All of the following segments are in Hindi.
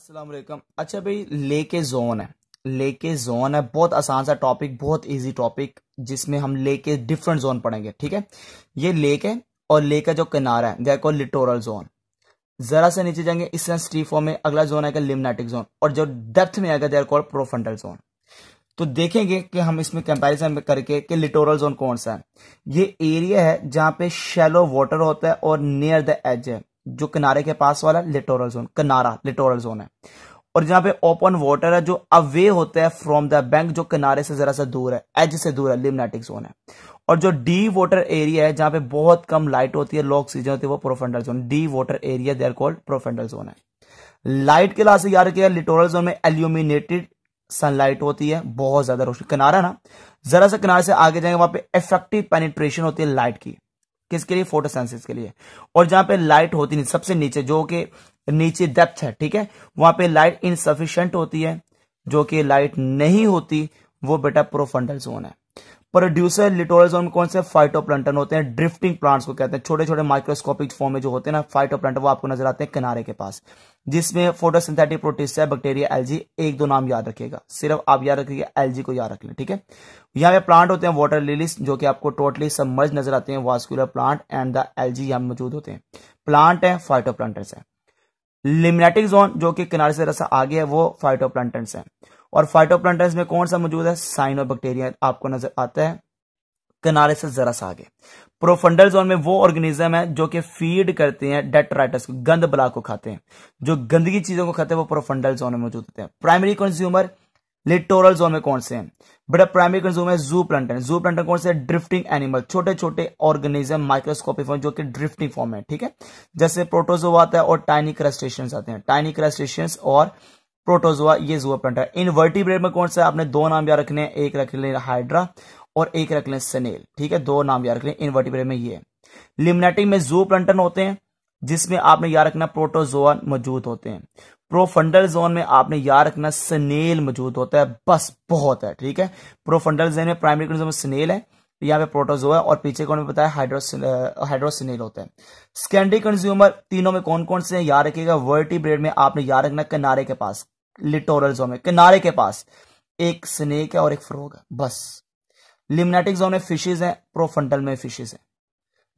असलम अच्छा भाई लेके जोन है लेके जोन है बहुत आसान सा टॉपिक बहुत इजी टॉपिक जिसमें हम लेके डिफरेंट जोन पढ़ेंगे ठीक है ये लेक है और लेक का जो किनारा है देखो लिटोरल जोन जरा से नीचे जाएंगे इस स्टीफो में अगला जोन आएगा लिमनेटिक जोन और जो डेप्थ में आएगा देर कॉल प्रोफंडल जोन तो देखेंगे कि हम इसमें कंपैरिजन करके कि लिटोरल जोन कौन सा है ये एरिया है जहां पे शैलो वाटर होता है और नियर द एज है जो किनारे के पास वाला लिटोरल जोन किनारा लिटोरल जोन है और जहां पे ओपन वाटर है जो अवे होता है फ्रॉम द बैंक जो किनारे से जरा सा दूर है एज से दूर है लिमनेटिक जोन है और जो डी वाटर एरिया है जहां पे बहुत कम लाइट होती है लो ऑक्सीजन होती है वो profundal zone deep water area there called profundal zone है लाइट के लास्ट याद रखिएगा लिटोरल जोन में एल्यूमिनेटेड सनलाइट होती है बहुत ज्यादा रोशनी किनारा ना जरा सा किनारे से आगे जाएंगे वहां पे इफेक्टिव पेनिट्रेशन होती है लाइट की किसके लिए फोटोसेंसिस के लिए और जहां पे लाइट होती नहीं सबसे नीचे जो कि नीचे डेप्थ है ठीक है वहां पे लाइट इनसफिशियंट होती है जो कि लाइट नहीं होती वो बेटा प्रोफंडल जोन है प्रोड्यूसर में कौन से फाइटो होते हैं ड्रिफ्टिंग प्लांट्स को कहते हैं छोटे छोटे माइक्रोस्कोपिक फॉर्म में जो होते हैं ना फाइटो वो आपको नजर आते हैं किनारे के पास जिसमें फोटोसिंथेटिक प्रोटीसिया बैक्टीरिया एलजी एक दो नाम याद रखिएगा सिर्फ आप याद रखिएगा एलजी को याद रख लें ठीक है यहाँ पे प्लांट होते हैं वाटर लिलीज जो कि आपको टोटली सबमर्ज नजर आते हैं vascular plant and the algae यहाँ मौजूद होते हैं प्लांट है फाइटोप्लांटन है लिमिनेटिक जोन जो कि किनारे से रसा आगे है वो फाइटो है और फाइटोप्लांटन में कौन सा मौजूद है साइनो बैक्टेरिया आपको नजर आता है किनारे से जरा सा आगे प्रोफंडल जोन में वो ऑर्गेनिज्म है जो कि फीड करते हैं डेट्राइटस को गंद बला को खाते हैं जो गंदगी चीजों को खाते हैं वो प्रोफंडल जोन में मौजूद होते हैं प्राइमरी कंज्यूमर लिटोरल जोन में कौन से हैं बड़ा प्राइमरी कंज्यूमर है जू प्लांटन जू प्लंटन कौन से ड्रिफ्टिंग एनिमल छोटे छोटे ऑर्गेनिज्म माइक्रोस्कोपी फॉर्म जो कि ड्रिफ्टिंग फॉर्म है ठीक है जैसे प्रोटोजो आता है और टाइनी क्रस्टेशन आते हैं टाइनी क्रस्टेशन और प्रोटोजोआ ये जुआ है इन वर्टिब्रेट में कौन सा आपने दो नाम याद रखने हैं एक रख लें हाइड्रा और एक रख लें सनेल ठीक है दो नाम याद रख लें इन वर्टिब्रेट में ये लिमनेटिक में जू प्लांटन होते हैं जिसमें आपने याद रखना प्रोटोजोआ मौजूद होते हैं प्रोफंडल जोन में आपने याद रखना स्नेल मौजूद होता है बस बहुत है ठीक है प्रोफंडल जोन में प्राइमरी स्नेल है यहाँ पे प्रोटोजो है और पीछे कौन बताया हाइड्रोसिन हाइड्रोसिनिल होते हैं सेकेंडरी कंज्यूमर तीनों में कौन कौन से हैं याद रखिएगा वर्टी ब्रेड में आपने याद रखना किनारे के पास लिटोरल जोन में किनारे के पास एक स्नेक है और एक फ्रोग है बस लिमनेटिक जोन में फिशेज है प्रोफंटल में फिशेज हैं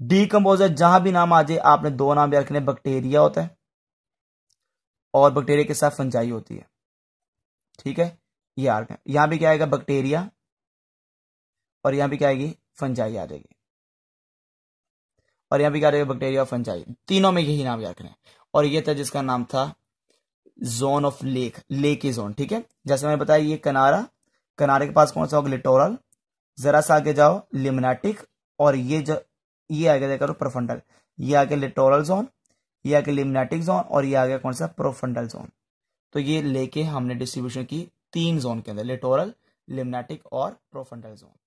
डीकम्पोजर जहां भी नाम आ जाए आपने दो नाम याद रखने बैक्टेरिया होता है और बैक्टेरिया के साथ फंजाई होती है ठीक है ये यहां भी क्या आएगा बैक्टीरिया और यहां पे क्या आएगी फंजाई आ जाएगी और यहां भी क्या आ बैक्टीरिया और फंजाई तीनों में यही नाम याद करें और ये था जिसका नाम था जोन ऑफ लेक लेक ही जोन ठीक है जैसे मैंने बताया ये कनारा कनारे के पास कौन सा होगा लिटोरल जरा सा आगे जाओ लिमनाटिक और ये जो ये आगे देखा करो तो प्रोफंडल ये आगे लिटोरल जोन ये आगे लिमनाटिक जोन और ये आगे कौन सा प्रोफंडल जोन तो ये लेके हमने डिस्ट्रीब्यूशन की तीन जोन के अंदर लिटोरल लिमनाटिक और प्रोफंडल जोन